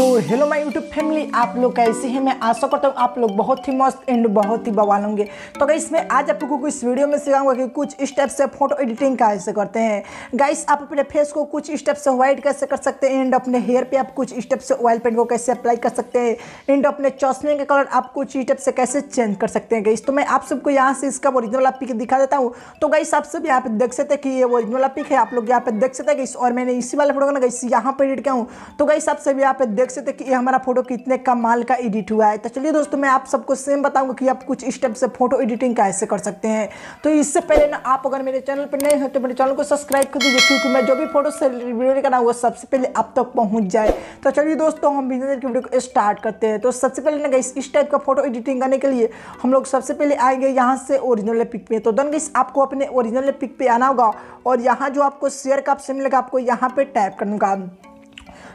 तो hello my YouTube family आप लोग कैसे हैं मैं आशा करता हूँ आप लोग बहुत ही मस्त एंड बहुत ही बवाल होंगे तो गाइस मैं आज आप लोगों को इस वीडियो में सिखाऊंगा कि कुछ स्टेप से फोटो एडिटिंग कैसे करते हैं गाइस आप अपने फेस को कुछ स्टेप से व्हाइट कैसे कर सकते हैं एंड अपने हेयर पे आप कुछ स्टेप से ऑयल पेंट को कैसे अप्लाई कर सकते हैं एंड अपने चश्मे का कलर आप कुछ स्टेप से कैसे चेंज कर सकते हैं गाइस तो मैं आप सबको यहाँ से इसका ओरिजिनल पिक दिखा देता हूँ तो गाइस आप सब यहाँ पे देख सकते हैं कि ये ओरिजिनल पिक है आप लोग यहाँ पे देख सकते हैं गाइस और मैंने इसी वाले फोटो का ना गाइस यहाँ पर एडिट किया हूँ तो गाइस आप सब यहाँ पे देख सकते कि ये हमारा फोटो कितने कम माल का एडिट हुआ है तो चलिए दोस्तों मैं आप सबको सेम बताऊंगा कि आप कुछ स्टेप से फोटो एडिटिंग कैसे कर सकते हैं तो इससे पहले ना आप अगर मेरे चैनल पर नए हो तो मेरे चैनल को सब्सक्राइब कर दीजिए क्योंकि मैं जो भी फोटो से रिव्यू करा वो सबसे पहले आप तक पहुँच जाए तो चलिए दोस्तों हम बिजनेस की वीडियो को स्टार्ट करते हैं तो सबसे पहले ना इस टाइप का फोटो एडिटिंग करने के लिए हम लोग सबसे पहले आएंगे यहाँ से ओरिजिनल पिक पे तो दन गई आपको अपने ओरिजिनल पिक पे आना होगा और यहाँ जो आपको शेयर का ऑप्शन मिलेगा आपको यहाँ पे टाइप करूँगा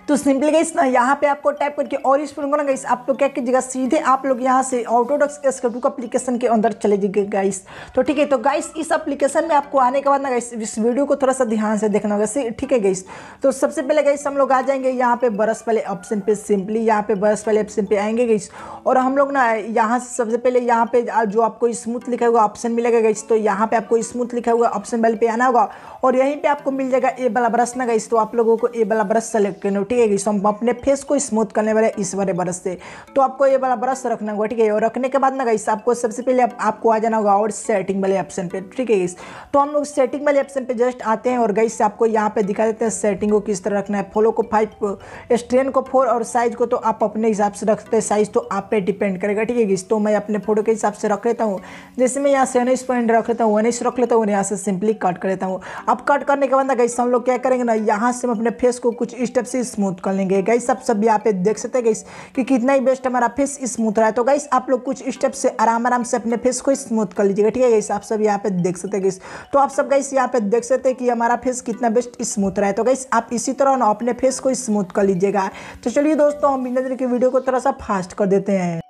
तो सिंपली गई ना यहाँ पे आपको टाइप करके और इस पर ना गाइस आप लोग क्या कीजिएगा सीधे आप लोग यहाँ से ऑटोडक्स एस्कटूक अपलीकेशन के अंदर चले जाइए गाइस तो ठीक है तो गाइस इस एप्लीकेशन में आपको आने के बाद ना गाइस इस वीडियो को थोड़ा सा ध्यान से देखना होगा ठीक है गाइस तो सबसे पहले गाइस हम लोग आ जाएंगे यहाँ पे बरस वाले ऑप्शन पे सिंपली यहाँ पे बरस वाले ऑप्शन पे आएंगे गाइस और हम लोग ना यहाँ से सबसे पहले यहाँ पे जो आपको स्मूथ लिखा हुआ ऑप्शन मिलेगा गाइस तो यहाँ पे आपको स्मूथ लिखा हुआ ऑप्शन वाले पे आना होगा और यहीं पर आपको मिल जाएगा ए वाला ब्रश ना गाइस तो आप लोगों को ए वाला ब्रश सेलेक्ट करना ठीक ठीक है गाइस हम अपने फेस को स्मूथ करने वाले इस वाले ब्रश से तो आपको ये वाला ब्रश रखना होगा ठीक है और रखने के बाद ना गई आपको सबसे पहले आप, आपको आ जाना होगा और सेटिंग वाले ऑप्शन पे ठीक है गाइस तो हम लोग सेटिंग वाले ऑप्शन पे जस्ट आते हैं और गाइस आपको यहाँ पे दिखा देते हैं सेटिंग को किस तरह रखना है फोलो को फाइव स्ट्रेन को फोर और साइज को तो आप अपने हिसाब से रखते हैं साइज तो आप पे डिपेंड करेगा ठीक है गाइस तो मैं अपने फोटो के हिसाब से रख लेता हूँ जैसे मैं यहाँ से उन्नीस पॉइंट रख लेता हूँ उन्नीस रख लेता हूँ यहाँ से सिंपली कट कर लेता हूँ अब कट करने के बाद ना गई हम लोग क्या करेंगे ना यहाँ से हम अपने फेस को कुछ स्टेप से स्मूथ स्मूथ कर लेंगे तो गाइस आप सब यहाँ पे देख सकते हैं गाइस कि कितना ही बेस्ट हमारा फेस स्मूथ रहा है तो गाइस आप लोग कुछ स्टेप से आराम आराम से अपने फेस को स्मूथ कर लीजिएगा ठीक है गाइस आप सब यहाँ पे देख सकते हैं गाइस तो आप सब गाइस यहाँ पे देख सकते हैं कि हमारा फेस कितना बेस्ट स्मूथ रहा है तो गाइस आप इसी तरह ना अपने फेस को स्मूथ कर लीजिएगा तो चलिए दोस्तों हम बिना की वीडियो को थोड़ा सा फास्ट कर देते हैं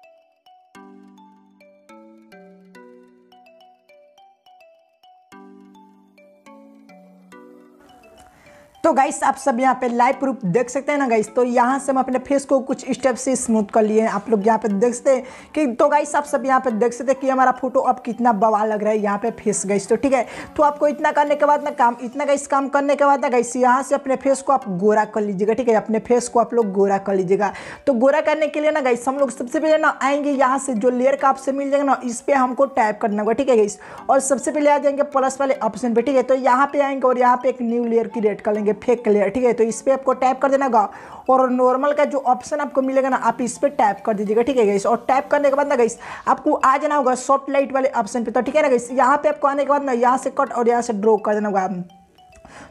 तो गाइस आप सब यहाँ पे लाइव प्रूफ देख सकते हैं ना गाइस तो यहाँ से हम अपने फेस को कुछ स्टेप से स्मूथ कर लिए हैं आप लोग यहाँ पे देख सकते हैं कि तो गाइस आप सब यहाँ पे देख सकते हैं कि हमारा फोटो अब कितना बवाल लग रहा है यहाँ पे फेस गाइस तो ठीक है तो आपको इतना करने के बाद ना काम इतना गाइस काम करने के बाद ना गाइस यहाँ से अपने फेस को आप गोरा कर लीजिएगा ठीक है अपने फेस को आप लोग गोरा कर लीजिएगा तो गोरा करने के लिए ना गाइस हम लोग सबसे पहले ना आएंगे यहाँ से जो लेयर का आपसे मिल जाएगा ना इस पर हमको टाइप करना होगा ठीक है गाइस और सबसे पहले आ जाएंगे प्लस वाले ऑप्शन पर ठीक है तो यहाँ पे आएंगे और यहाँ पे एक न्यू लेयर क्रिएट कर लेंगे फेक क्लियर ठीक है तो इस पर आपको टैप कर देना होगा और नॉर्मल का जो ऑप्शन आपको मिलेगा ना आप इस पर टैप कर दीजिएगा ठीक है गाइस और टैप करने के बाद ना गाइस आपको आ जाना होगा सॉफ्ट लाइट वाले ऑप्शन पे तो ठीक है ना गाइस यहाँ पे आपको आने के बाद ना यहाँ से कट और यहाँ से ड्रॉ कर देना होगा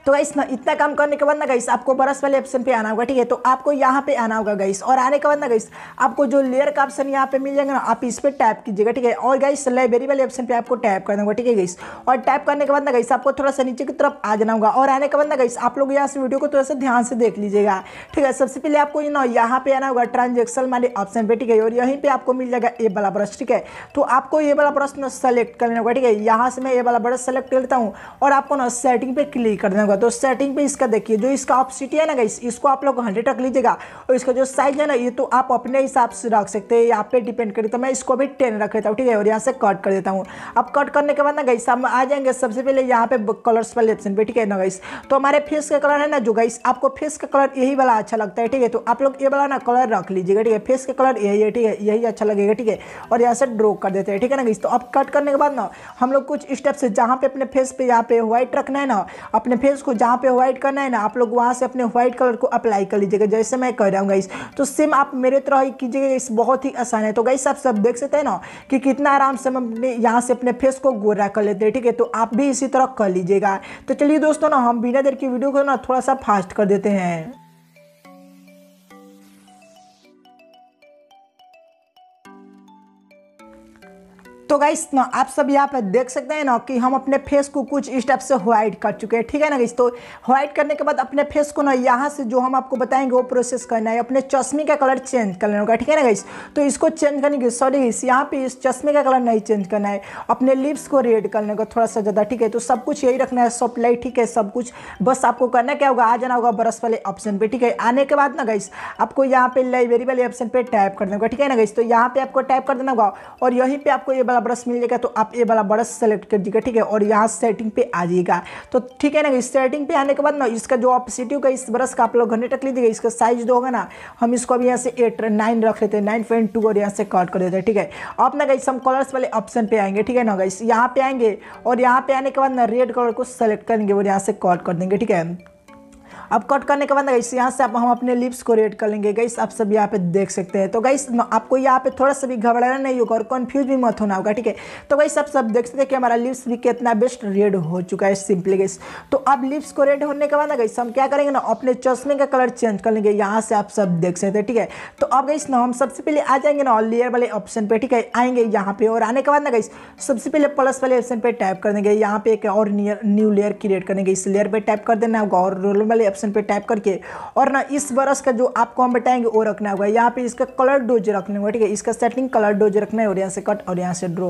तो गाइस ना इतना काम करने के बाद ना गाइस आपको ब्रश वाले ऑप्शन पे आना होगा ठीक है तो आपको यहाँ पे आना होगा गाइस और आने के बाद ना गाइस आपको जो लेयर का ऑप्शन यहाँ पे मिल जाएगा ना आप इस पर टैप कीजिएगा ठीक है और गाइस लाइब्रेरी वाले ऑप्शन पे आपको टैप करना होगा ठीक है गाइस और टैप करने के बाद ना गाइस आपको थोड़ा सा नीचे की तरफ आ जाना होगा और आने के बाद ना गाइस आप लोग यहाँ से वीडियो को थोड़ा सा ध्यान से देख लीजिएगा ठीक है सबसे पहले आपको ना यहाँ पे आना होगा ट्रांजेक्शन वाले ऑप्शन पे ठीक है और यहीं पर आपको मिल जाएगा ए वाला ब्रश ठीक है तो आपको ए वाला ब्रश ना सेलेक्ट करना होगा ठीक है यहाँ से मैं ए वाला ब्रश सेलेक्ट कर लेता हूँ और आपको ना सेटिंग पे क्लिक कर देना होगा तो सेटिंग पे इसका देखिए जो इसका आप सिटी है ना गाइस इसको आप लोग हंड्रेड रख लीजिएगा और इसका जो साइज है ना ये तो आप अपने हिसाब से रख सकते हैं यहाँ पे डिपेंड करें तो मैं इसको भी टेन रख लेता हूँ ठीक है और यहाँ से कट कर देता हूँ अब कट करने के बाद ना गाइस हम आ जाएंगे सबसे पहले यहाँ पे कलर्स वाले ऑप्शन पे ठीक है ना गाइस तो हमारे फेस का कलर है ना जो गाइस आपको फेस का कलर यही वाला अच्छा लगता है ठीक है तो आप लोग ये वाला ना कलर रख लीजिएगा ठीक है फेस का कलर यही है ठीक है यही अच्छा लगेगा ठीक है और यहाँ से ड्रॉ कर देते हैं ठीक है ना गाइस तो अब कट करने के बाद ना हम लोग कुछ स्टेप से जहाँ पे अपने फेस पे यहाँ पे व्हाइट रखना है ना अपने अपने फेस को जहाँ पे व्हाइट करना है ना आप लोग वहाँ से अपने व्हाइट कलर को अप्लाई कर लीजिएगा जैसे मैं कर रहा हूँ गाइस तो सेम आप मेरे तरह ही कीजिएगा इस बहुत ही आसान है तो गाइस आप सब देख सकते हैं ना कि कितना आराम से हम अपने यहाँ से अपने फेस को गोरा कर लेते हैं ठीक है तो आप भी इसी तरह कर लीजिएगा तो चलिए दोस्तों ना हम बिना देर की वीडियो को ना थोड़ा सा फास्ट कर देते हैं तो गाइस ना आप सब यहाँ पर देख सकते हैं ना कि हम अपने फेस को कुछ इस टाइप से व्हाइट कर चुके हैं ठीक है ना गाइस तो व्हाइट करने के बाद अपने फेस को ना यहाँ से जो हम आपको बताएंगे वो प्रोसेस करना है अपने चश्मे का कलर चेंज कर लेना होगा ठीक है ना गाइस तो इसको चेंज करने के सॉरी गाइस यहाँ पे इस चश्मे का कलर नहीं चेंज करना है अपने लिप्स को रेड कर लेगा थोड़ा सा ज़्यादा ठीक है तो सब कुछ यही रखना है सप्लाई ठीक है सब कुछ बस आपको करना क्या होगा आ जाना होगा ब्रश वाले ऑप्शन पर ठीक है आने के बाद ना गाइस आपको यहाँ पे लाइब्रेरी वाले ऑप्शन पर टाइप कर देना होगा ठीक है ना गाइस तो यहाँ पे आपको टाइप कर देना होगा और यहीं पर आपको ये ब्रश मिल जाएगा तो आप ये वाला ब्रश सेलेक्ट कर दीजिएगा ठीक है और यहाँ सेटिंग पे आ जाएगा तो ठीक है ना इस सेटिंग पे आने के बाद ना इसका जो आप सिटी का इस ब्रश का आप लोग घंटे तक लीजिएगा इसका साइज दो होगा ना हम इसको अभी यहाँ से एट नाइन रख लेते हैं नाइन पॉइंट टू और यहाँ से कट कर देते हैं ठीक है अब ना गई हम कलर्स वाले ऑप्शन पे आएंगे ठीक है ना गई यहाँ पे आएंगे और यहाँ पे आने के बाद ना रेड कलर को सेलेक्ट करेंगे और यहाँ से कट कर देंगे ठीक है अब कट करने के बाद गई यहाँ से आप हम अपने लिप्स को रेड कर लेंगे गई आप सब यहाँ पे देख सकते हैं तो गई आपको यहाँ पे थोड़ा सा भी घबराना नहीं होगा और कन्फ्यूज भी मत होना होगा ठीक है तो गई सब सब देख सकते हैं कि हमारा लिप्स भी कितना बेस्ट रेड हो चुका है सिंपली गई तो अब लिप्स को रेड होने के बाद गई हम क्या करेंगे ना अपने चश्मे का कलर चेंज कर लेंगे यहाँ से आप सब देख सकते हैं ठीक है तो अब गई ना हम सबसे पहले आ जाएंगे ना लेयर वाले ऑप्शन पर ठीक है आएंगे यहाँ पे और आने के बाद ना गई सबसे पहले प्लस वाले ऑप्शन पर टाइप कर देंगे यहाँ पे एक और न्यू लेयर क्रिएट करेंगे इस लेयर पर टाइप कर देना होगा और रोल वाले ऑप्शन सेक्शन पे टाइप करके और ना इस बरस का जो आपको हम बताएंगे वो रखना होगा यहाँ पे इसका कलर डोज रखना होगा ठीक है इसका सेटिंग कलर डोज रखना है और यहाँ से कट और यहाँ से ड्रो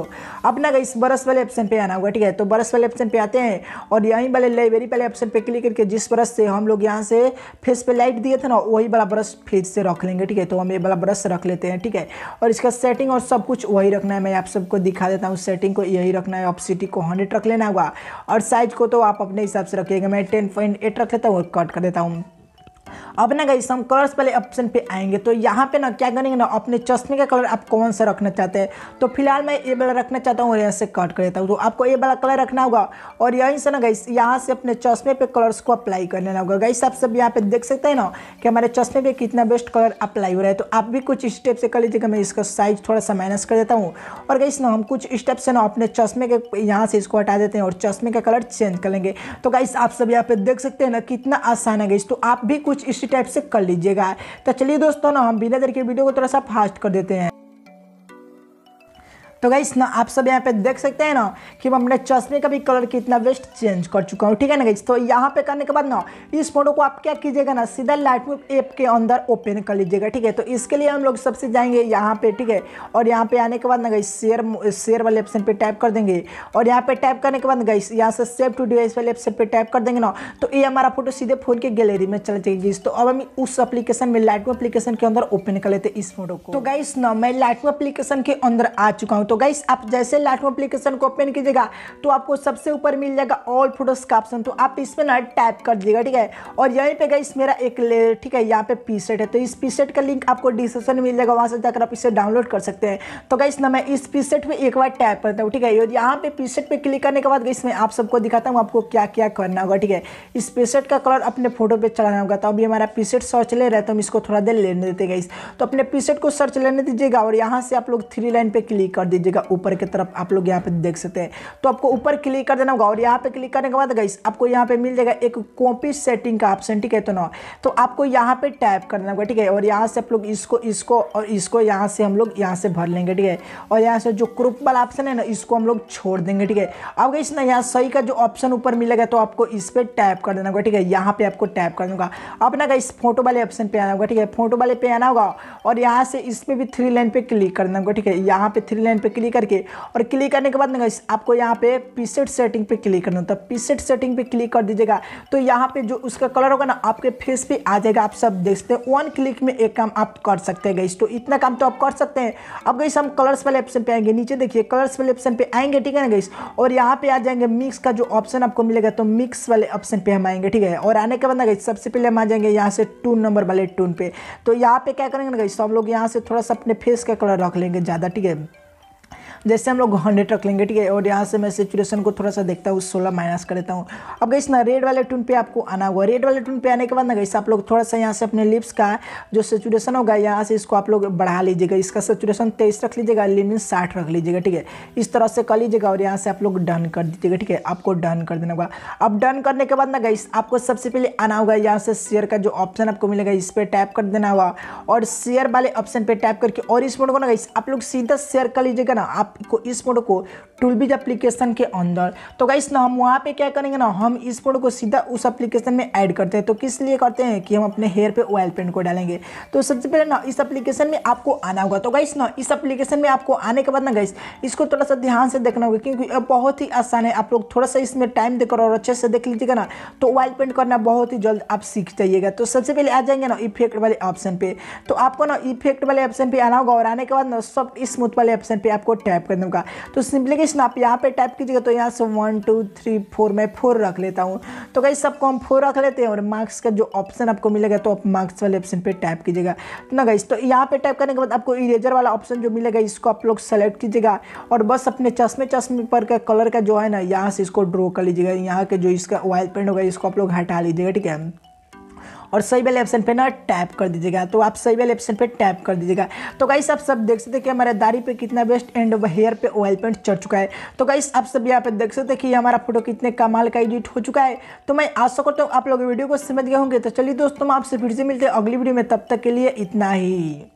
अपना इस बरस वाले ऑप्शन पे आना होगा ठीक है तो बरस वाले ऑप्शन पे आते हैं और यहीं वाले लाइब्रेरी वाले ऑप्शन पर क्लिक करके जिस बरस से हम लोग यहाँ से फेस पे लाइट दिए थे ना वही वाला ब्रश फिर से रख लेंगे ठीक है तो हम ये वाला ब्रश रख लेते हैं ठीक है और इसका सेटिंग और सब कुछ वही रखना है मैं आप सबको दिखा देता हूँ सेटिंग को यही रखना है ऑप्सिटी को हंड्रेड रख लेना होगा और साइज को तो आप अपने हिसाब से रखिएगा मैं टेन पॉइंट एट रख लेता हूँ और कट Tá um अब ना गई हम कलर्स वाले ऑप्शन पे आएंगे तो यहाँ पे ना क्या करेंगे ना अपने चश्मे का कलर आप कौन सा रखना चाहते हैं तो फिलहाल मैं ये वाला रखना चाहता हूँ और यहाँ से कट कर देता हूँ तो आपको ये वाला कलर रखना होगा और यहीं से ना गई यहाँ से अपने चश्मे पर कलर्स को अप्लाई कर लेना होगा गई आप सब यहाँ पे देख सकते हैं ना कि हमारे चश्मे पर कितना बेस्ट कलर अप्लाई हो रहा है तो आप भी कुछ स्टेप से कर लीजिएगा मैं इसका साइज थोड़ा सा माइनस कर देता हूँ और गई ना हम कुछ स्टेप से ना अपने चश्मे के यहाँ से इसको हटा देते हैं और चश्मे का कलर चेंज कर लेंगे तो गाइस आप सब यहाँ पे देख सकते हैं ना कितना आसान है गई तो आप भी कुछ इसी टाइप से कर लीजिएगा तो चलिए दोस्तों ना हम बिना देर के वीडियो को थोड़ा सा फास्ट कर देते हैं तो गाइस ना आप सब यहाँ पे देख सकते हैं ना कि मैं अपने चश्मे का भी कलर कितना वेस्ट चेंज कर चुका हूँ ठीक है ना गाइस तो यहाँ पे करने के बाद ना इस फोटो को आप क्या कीजिएगा ना सीधा लाइट मूव ऐप के अंदर ओपन कर लीजिएगा ठीक है तो इसके लिए हम लोग सबसे जाएंगे यहाँ पे ठीक है और यहाँ पे आने के बाद ना गाइस शेयर शेयर वाले ऑप्शन पर टाइप कर देंगे और यहाँ पे टाइप करने के बाद गाइस यहाँ से सेव टू डिवाइस वाले ऑप्शन पर टाइप कर देंगे ना तो ये हमारा फोटो सीधे फोन के गैलरी में चले जाएगी तो अब हम उस एप्लीकेशन में लाइट एप्लीकेशन के अंदर ओपन कर लेते इस फोटो को तो गाइस ना मैं लाइट एप्लीकेशन के अंदर आ चुका हूँ तो तो गाइस आप जैसे लाठम अप्लीकेशन को ओपन कीजिएगा तो आपको सबसे ऊपर मिल जाएगा ऑल फोटोस का ऑप्शन तो आप इस पर ना टैप कर दीजिएगा ठीक है और यहीं पे गाइस मेरा एक ले ठीक है यहाँ पे पी सेट है तो इस पी सेट का लिंक आपको डिस्क्रिप्शन में मिल जाएगा वहाँ से जाकर आप इसे डाउनलोड कर सकते हैं तो गाइस ना मैं इस पी सेट पर एक बार टैप करता हूँ ठीक है और यहाँ पे पी सेट पर क्लिक करने के बाद गाइस मैं आप सबको दिखाता हूँ आपको क्या क्या करना होगा ठीक है इस पी सेट का कलर अपने फोटो पर चलाना होगा तो अभी हमारा पी सेट सर्च ले रहा है तो हम इसको थोड़ा देर लेने देते गाइस तो अपने पी सेट को सर्च लेने दीजिएगा और यहाँ से आप लोग थ्री लाइन पर क्लिक कर दीजिएगा ऊपर की तरफ आप लोग यहाँ पे देख सकते हैं तो आपको ऊपर क्लिक कर देना होगा और यहाँ पे क्लिक करने के बाद गाइस आपको यहाँ पे मिल जाएगा एक कॉपी सेटिंग का ऑप्शन ठीक है तो ना तो आपको यहाँ पे टाइप देना होगा ठीक है और यहाँ से आप लोग इसको इसको और इसको यहाँ से हम लोग यहाँ से भर लेंगे ठीक है और यहाँ से जो क्रुप वाला ऑप्शन है ना इसको हम लोग छोड़ देंगे ठीक है अब गई ना यहाँ सही का जो ऑप्शन ऊपर मिलेगा तो आपको इस पर टाइप कर देना होगा ठीक है यहाँ पर आपको टाइप कर होगा अब ना गाइस फोटो वाले ऑप्शन पे आना होगा ठीक है फोटो वाले पे आना होगा और यहाँ से इस पर भी थ्री लाइन पर क्लिक कर देना होगा ठीक है यहाँ पे थ्री लाइन पे क्लिक करके और क्लिक करने के बाद ना गाइस आपको यहाँ पे पीसेट सेटिंग पे क्लिक करना होता है पीसेट तो सेटिंग पे क्लिक कर दीजिएगा तो यहाँ पे जो उसका कलर होगा ना आपके फेस पे आ जाएगा आप सब देख सकते हैं वन क्लिक में एक काम आप कर सकते हैं गाइस तो इतना काम तो आप कर सकते हैं अब गाइस हम कलर्स वाले ऑप्शन पर आएंगे नीचे देखिए कलर्स वाले ऑप्शन पर आएंगे ठीक है ना गाइस और यहाँ पे आ जाएंगे मिक्स का जो ऑप्शन आपको मिलेगा तो मिक्स वाले ऑप्शन पर हम आएंगे ठीक है और आने के बाद ना गाइस सबसे पहले हम आ जाएंगे यहाँ से टू नंबर वाले टून पे तो यहाँ पे क्या करेंगे ना गाइस सब तो लोग यहाँ से थोड़ा सा अपने फेस का कलर रख लेंगे ज़्यादा ठीक है जैसे हम लोग हंड्रेड रख लेंगे ठीक है और यहाँ से मैं सिचुएशन को थोड़ा सा देखता हूँ सोलह माइनस कर देता हूँ अब गई ना रेड वाले टून पे आपको आना होगा रेड वाले टून पे आने के बाद ना गई आप लोग थोड़ा सा यहाँ से अपने लिप्स का जो सिचुएशन होगा यहाँ से इसको आप लोग बढ़ा लीजिएगा इसका सिचुएशन तेईस रख लीजिएगा लिमिन साठ रख लीजिएगा ठीक है इस तरह से कर लीजिएगा और यहाँ से आप लोग डन कर दीजिएगा ठीक है आपको डन कर देना होगा अब डन करने के बाद ना गई आपको सबसे पहले आना होगा यहाँ से शेयर का जो ऑप्शन आपको मिलेगा इस पर टैप कर देना होगा और शेयर वाले ऑप्शन पर टैप करके और इस मोड को ना गई आप लोग सीधा शेयर कर लीजिएगा ना आप आपको इस फोटो को टूलबिज एप्लीकेशन के अंदर तो गाइस ना हम वहाँ पे क्या करेंगे ना हम इस फोटो को सीधा उस एप्लीकेशन में ऐड करते हैं तो किस लिए करते हैं कि हम अपने हेयर पे ऑयल पेंट को डालेंगे तो सबसे पहले ना इस एप्लीकेशन में आपको आना होगा तो गाइस ना इस एप्लीकेशन में आपको आने के बाद ना गाइस इसको थोड़ा सा ध्यान से देखना होगा क्योंकि अब बहुत ही आसान है आप लोग थोड़ा सा इसमें टाइम देकर और अच्छे से देख लीजिएगा ना तो ऑयल पेंट करना बहुत ही जल्द आप सीख जाइएगा तो सबसे पहले आ जाएंगे ना इफेक्ट वाले ऑप्शन पर तो आपको ना इफेक्ट वाले ऑप्शन पर आना होगा और आने के बाद ना सब स्मूथ वाले ऑप्शन पर आपको टैप टाइप करने का तो सिंप्लीकेशन आप यहाँ पे टाइप कीजिएगा तो यहाँ से वन टू थ्री फोर मैं फोर रख लेता हूँ तो कहीं सबको हम फोर रख लेते हैं और मार्क्स का जो ऑप्शन आपको मिलेगा तो आप मार्क्स वाले ऑप्शन पर टाइप कीजिएगा तो ना गई तो यहाँ पर टाइप करने के बाद आपको इरेजर वाला ऑप्शन जो मिलेगा इसको आप लोग सेलेक्ट कीजिएगा और बस अपने चश्मे चश्मे पर का कलर का जो है ना यहाँ से इसको ड्रॉ कर लीजिएगा यहाँ के जो इसका वाइल पेंट होगा इसको आप लोग हटा लीजिएगा ठीक है और सही वाले ऑप्शन पे ना टैप कर दीजिएगा तो आप सही वाले ऑप्शन पे टैप कर दीजिएगा तो गाइस आप सब देख सकते हैं कि हमारा दाढ़ी पे कितना बेस्ट एंड हेयर पे ऑयल पेंट चढ़ चुका है तो गाइस आप सब यहाँ पे देख सकते हैं कि हमारा फोटो कितने कमाल का एडिट हो चुका है तो मैं आशा करता हूँ आप लोग वीडियो को समझ गए होंगे तो चलिए दोस्तों आपसे फिर से मिलते हैं अगली वीडियो में तब तक के लिए इतना ही